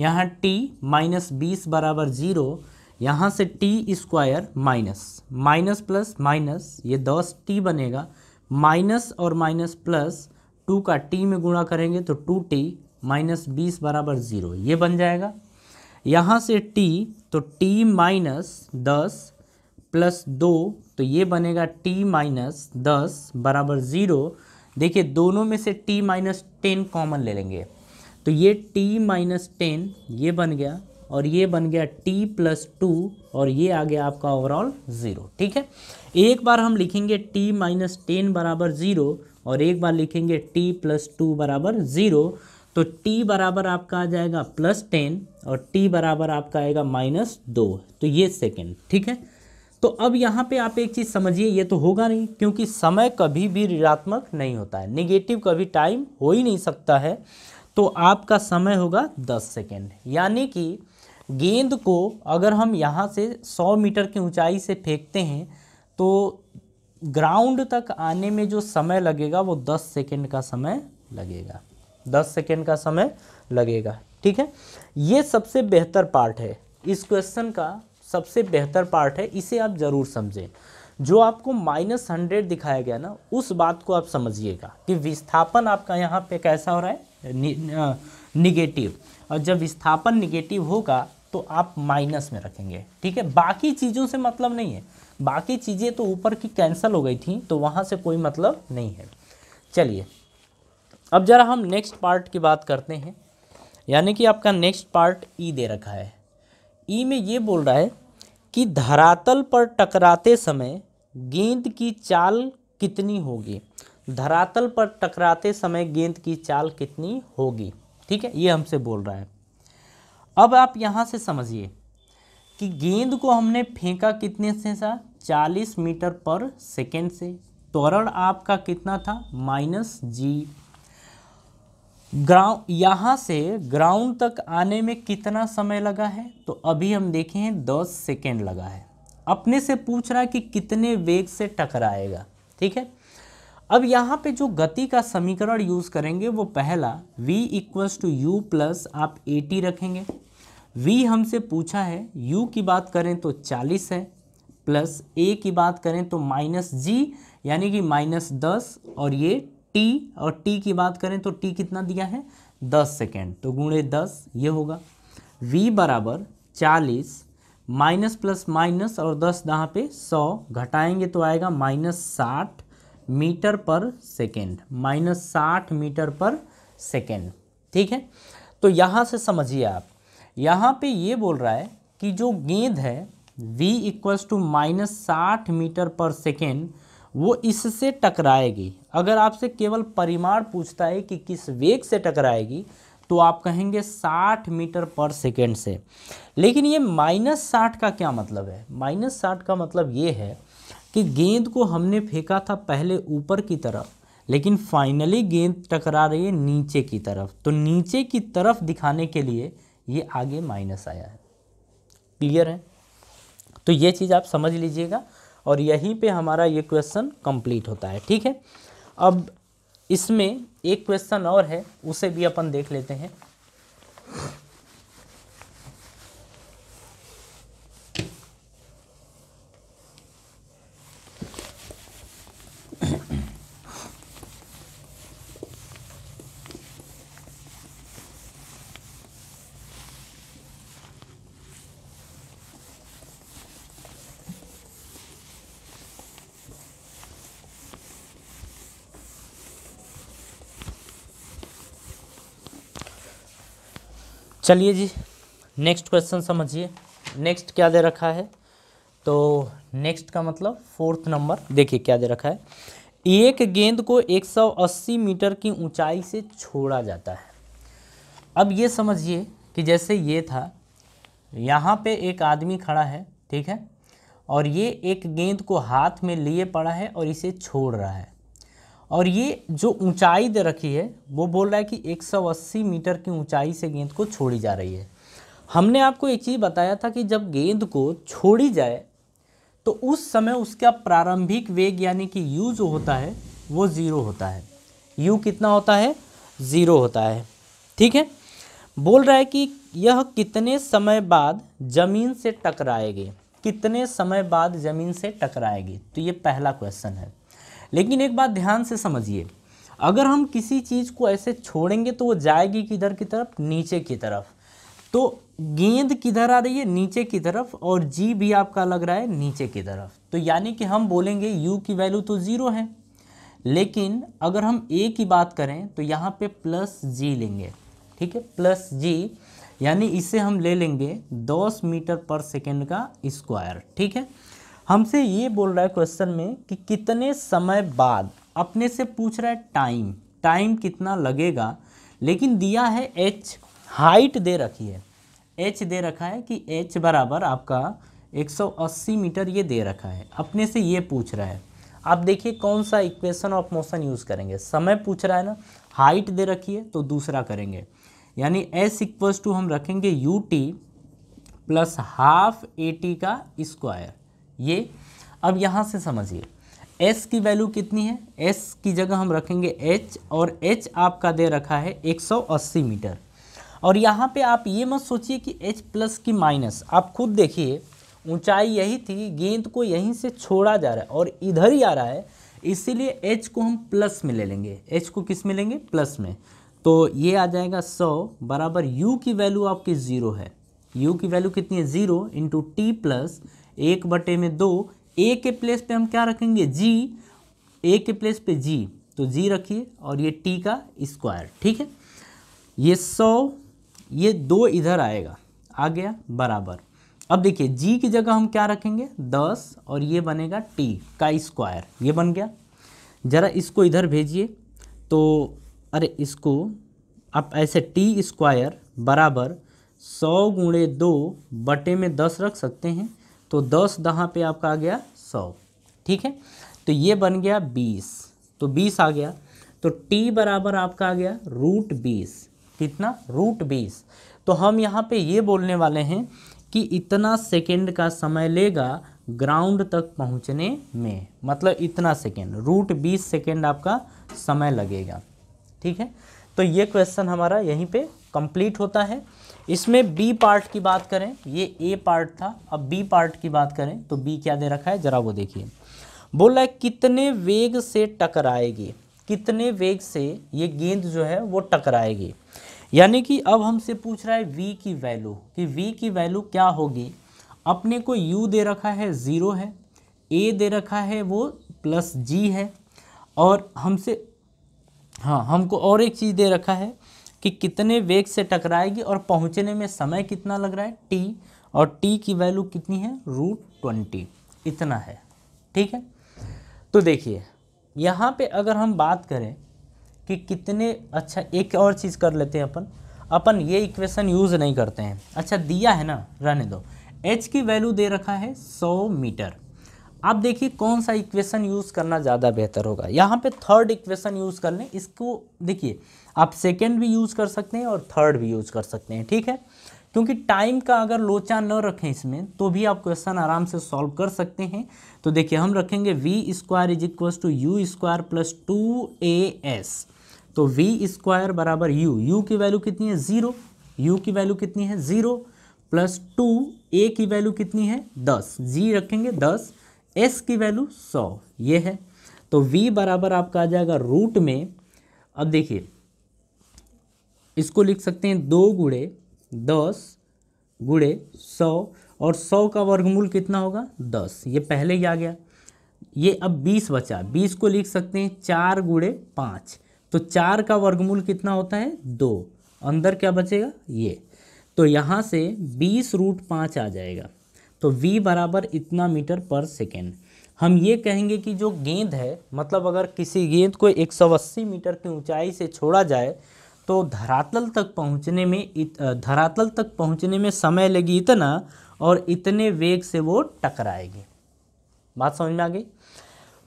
यहाँ टी माइनस बीस बराबर ज़ीरो यहाँ से t square minus minus plus minus ये दस टी बनेगा माइनस और माइनस प्लस टू का टी में गुणा करेंगे तो टू टी माइनस बीस बराबर ज़ीरो ये बन जाएगा यहाँ से टी तो टी माइनस दस प्लस दो तो ये बनेगा टी माइनस दस बराबर ज़ीरो देखिए दोनों में से टी माइनस टेन कॉमन ले लेंगे तो ये टी माइनस टेन ये बन गया और ये बन गया टी प्लस टू और ये आ गया आपका ओवरऑल ज़ीरो ठीक है एक बार हम लिखेंगे टी माइनस टेन बराबर ज़ीरो और एक बार लिखेंगे टी प्लस टू बराबर ज़ीरो तो t बराबर आपका आ जाएगा प्लस टेन और t बराबर आपका आएगा माइनस दो तो ये सेकेंड ठीक है तो अब यहाँ पे आप एक चीज़ समझिए ये तो होगा नहीं क्योंकि समय कभी भी ऋणात्मक नहीं होता है निगेटिव कभी टाइम हो ही नहीं सकता है तो आपका समय होगा दस सेकेंड यानी कि गेंद को अगर हम यहाँ से 100 मीटर की ऊंचाई से फेंकते हैं तो ग्राउंड तक आने में जो समय लगेगा वो 10 सेकेंड का समय लगेगा 10 सेकेंड का समय लगेगा ठीक है ये सबसे बेहतर पार्ट है इस क्वेश्चन का सबसे बेहतर पार्ट है इसे आप ज़रूर समझें जो आपको माइनस हंड्रेड दिखाया गया ना उस बात को आप समझिएगा कि विस्थापन आपका यहाँ पे कैसा हो रहा है नि, निगेटिव और जब विस्थापन निगेटिव होगा तो आप माइनस में रखेंगे ठीक है बाकी चीज़ों से मतलब नहीं है बाकी चीज़ें तो ऊपर की कैंसिल हो गई थी तो वहाँ से कोई मतलब नहीं है चलिए अब ज़रा हम नेक्स्ट पार्ट की बात करते हैं यानी कि आपका नेक्स्ट पार्ट ई दे रखा है ई e में ये बोल रहा है कि धरातल पर टकराते समय गेंद की चाल कितनी होगी धरातल पर टकराते समय गेंद की चाल कितनी होगी ठीक है ये हमसे बोल रहा है अब आप यहाँ से समझिए कि गेंद को हमने फेंका कितने से सा 40 मीटर पर सेकेंड से त्वरण आपका कितना था माइनस जी ग्राउंड यहाँ से ग्राउंड तक आने में कितना समय लगा है तो अभी हम देखे हैं दस सेकेंड लगा है अपने से पूछ रहा है कि कितने वेग से टकराएगा ठीक है अब यहाँ पे जो गति का समीकरण यूज़ करेंगे वो पहला v equals to u plus आप ए टी रखेंगे वी हमसे पूछा है यू की बात करें तो चालीस है प्लस ए की बात करें तो माइनस जी यानी कि माइनस दस और ये टी और टी की बात करें तो टी कितना दिया है दस सेकेंड तो गुणे दस ये होगा वी बराबर चालीस माइनस प्लस माइनस और दस दहाँ पे सौ घटाएंगे तो आएगा माइनस साठ मीटर पर सेकेंड माइनस साठ मीटर पर सेकेंड ठीक है तो यहाँ से समझिए आप यहाँ पे ये बोल रहा है कि जो गेंद है v इक्वल्स टू माइनस साठ मीटर पर सेकेंड वो इससे टकराएगी अगर आपसे केवल परिमाण पूछता है कि किस वेग से टकराएगी तो आप कहेंगे 60 मीटर पर सेकेंड से लेकिन ये माइनस साठ का क्या मतलब है माइनस साठ का मतलब ये है कि गेंद को हमने फेंका था पहले ऊपर की तरफ लेकिन फाइनली गेंद टकरा रही है नीचे की तरफ तो नीचे की तरफ दिखाने के लिए ये आगे माइनस आया है क्लियर है तो ये चीज़ आप समझ लीजिएगा और यहीं पे हमारा ये क्वेश्चन कंप्लीट होता है ठीक है अब इसमें एक क्वेश्चन और है उसे भी अपन देख लेते हैं चलिए जी नेक्स्ट क्वेश्चन समझिए नेक्स्ट क्या दे रखा है तो नेक्स्ट का मतलब फोर्थ नंबर देखिए क्या दे रखा है एक गेंद को 180 मीटर की ऊंचाई से छोड़ा जाता है अब ये समझिए कि जैसे ये था यहाँ पे एक आदमी खड़ा है ठीक है और ये एक गेंद को हाथ में लिए पड़ा है और इसे छोड़ रहा है और ये जो ऊंचाई दे रखी है वो बोल रहा है कि 180 मीटर की ऊंचाई से गेंद को छोड़ी जा रही है हमने आपको एक चीज़ बताया था कि जब गेंद को छोड़ी जाए तो उस समय उसका प्रारंभिक वेग यानी कि यू जो होता है वो ज़ीरो होता है यू कितना होता है ज़ीरो होता है ठीक है बोल रहा है कि यह कितने समय बाद ज़मीन से टकराएगी कितने समय बाद ज़मीन से टकराएगी तो ये पहला क्वेश्चन है लेकिन एक बात ध्यान से समझिए अगर हम किसी चीज़ को ऐसे छोड़ेंगे तो वो जाएगी किधर की तरफ नीचे की तरफ तो गेंद किधर आ रही है नीचे की तरफ और जी भी आपका लग रहा है नीचे की तरफ तो यानी कि हम बोलेंगे यू की वैल्यू तो ज़ीरो है लेकिन अगर हम ए की बात करें तो यहाँ पे प्लस जी लेंगे ठीक है प्लस जी यानी इसे हम ले लेंगे दस मीटर पर सेकेंड का स्क्वायर ठीक है हमसे ये बोल रहा है क्वेश्चन में कि कितने समय बाद अपने से पूछ रहा है टाइम टाइम कितना लगेगा लेकिन दिया है एच हाइट दे रखी है एच दे रखा है कि एच बराबर आपका 180 मीटर ये दे रखा है अपने से ये पूछ रहा है आप देखिए कौन सा इक्वेशन ऑफ मोशन यूज़ करेंगे समय पूछ रहा है ना हाइट दे रखी है तो दूसरा करेंगे यानी एस इक्वल्स टू हम रखेंगे u t plus half a t का स्क्वायर ये अब यहाँ से समझिए एस की वैल्यू कितनी है एस की जगह हम रखेंगे एच और एच आपका दे रखा है 180 मीटर और यहाँ पे आप ये मत सोचिए कि एच प्लस की माइनस आप खुद देखिए ऊंचाई यही थी गेंद को यहीं से छोड़ा जा रहा है और इधर ही आ रहा है इसीलिए एच को हम प्लस में ले लेंगे एच को किस में लेंगे प्लस में तो ये आ जाएगा सौ बराबर यू की वैल्यू आपकी ज़ीरो है यू की वैल्यू कितनी है ज़ीरो इंटू टी प्लस एक बटे में दो ए के प्लेस पे हम क्या रखेंगे जी ए के प्लेस पे जी तो जी रखिए और ये टी का स्क्वायर ठीक है ये सौ ये दो इधर आएगा आ गया बराबर अब देखिए जी की जगह हम क्या रखेंगे दस और ये बनेगा टी का स्क्वायर ये बन गया ज़रा इसको इधर भेजिए तो अरे इसको आप ऐसे टी स्क्वायर बराबर सौ गुणे दो बटे में दस रख सकते हैं तो दस दहाँ पे आपका आ गया सौ ठीक है तो ये बन गया बीस तो बीस आ गया तो टी बराबर आपका आ गया रूट बीस कितना रूट बीस तो हम यहाँ पे ये बोलने वाले हैं कि इतना सेकेंड का समय लेगा ग्राउंड तक पहुँचने में मतलब इतना सेकेंड रूट बीस सेकेंड आपका समय लगेगा ठीक है तो ये क्वेश्चन हमारा यहीं पे कंप्लीट होता है इसमें बी पार्ट की बात करें ये ए पार्ट था अब बी पार्ट की बात करें तो बी क्या दे रखा है जरा वो देखिए बोल रहा है कितने वेग से टकराएगी कितने वेग से ये गेंद जो है वो टकराएगी यानी कि अब हमसे पूछ रहा है वी की वैल्यू कि वी की वैल्यू क्या होगी अपने को यू दे रखा है ज़ीरो है ए दे रखा है वो प्लस जी है और हमसे हाँ हमको और एक चीज़ दे रखा है कि कितने वेग से टकराएगी और पहुंचने में समय कितना लग रहा है टी और टी की वैल्यू कितनी है रूट ट्वेंटी इतना है ठीक है तो देखिए यहाँ पे अगर हम बात करें कि कितने अच्छा एक और चीज़ कर लेते हैं अपन अपन ये इक्वेशन यूज़ नहीं करते हैं अच्छा दिया है ना रहने दो एच की वैल्यू दे रखा है सौ मीटर आप देखिए कौन सा इक्वेशन यूज़ करना ज़्यादा बेहतर होगा यहाँ पे थर्ड इक्वेशन यूज़ कर लें इसको देखिए आप सेकेंड भी यूज़ कर सकते हैं और थर्ड भी यूज़ कर सकते हैं ठीक है क्योंकि टाइम का अगर लोचा न रखें इसमें तो भी आप क्वेश्चन आराम से सॉल्व कर सकते हैं तो देखिए हम रखेंगे v square is equal to u square plus two a s तो वी स्क्वायर बराबर यू यू की वैल्यू कितनी है ज़ीरो यू की वैल्यू कितनी है ज़ीरो प्लस टू ए की वैल्यू कितनी है दस जी रखेंगे दस एस की वैल्यू सौ ये है तो वी बराबर आपका आ जाएगा रूट में अब देखिए इसको लिख सकते हैं दो गुड़े दस गुड़े सौ और सौ का वर्गमूल कितना होगा दस ये पहले ही आ गया ये अब बीस बचा बीस को लिख सकते हैं चार गुड़े पाँच तो चार का वर्गमूल कितना होता है दो अंदर क्या बचेगा ये तो यहाँ से बीस रूट पाँच आ जाएगा तो v बराबर इतना मीटर पर सेकेंड हम ये कहेंगे कि जो गेंद है मतलब अगर किसी गेंद को 180 मीटर की ऊंचाई से छोड़ा जाए तो धरातल तक पहुंचने में धरातल तक पहुंचने में समय लगी इतना और इतने वेग से वो टकराएगी बात समझ में आ गई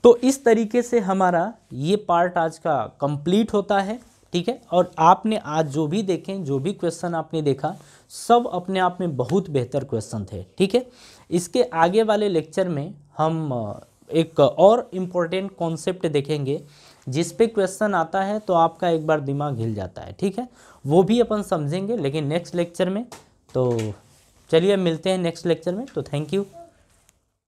तो इस तरीके से हमारा ये पार्ट आज का कंप्लीट होता है ठीक है और आपने आज जो भी देखें जो भी क्वेश्चन आपने देखा सब अपने आप में बहुत बेहतर क्वेश्चन थे ठीक है इसके आगे वाले लेक्चर में हम एक और इम्पोर्टेंट कॉन्सेप्ट देखेंगे जिस पे क्वेश्चन आता है तो आपका एक बार दिमाग हिल जाता है ठीक है वो भी अपन समझेंगे लेकिन नेक्स्ट लेक्चर में तो चलिए मिलते हैं नेक्स्ट लेक्चर में तो थैंक यू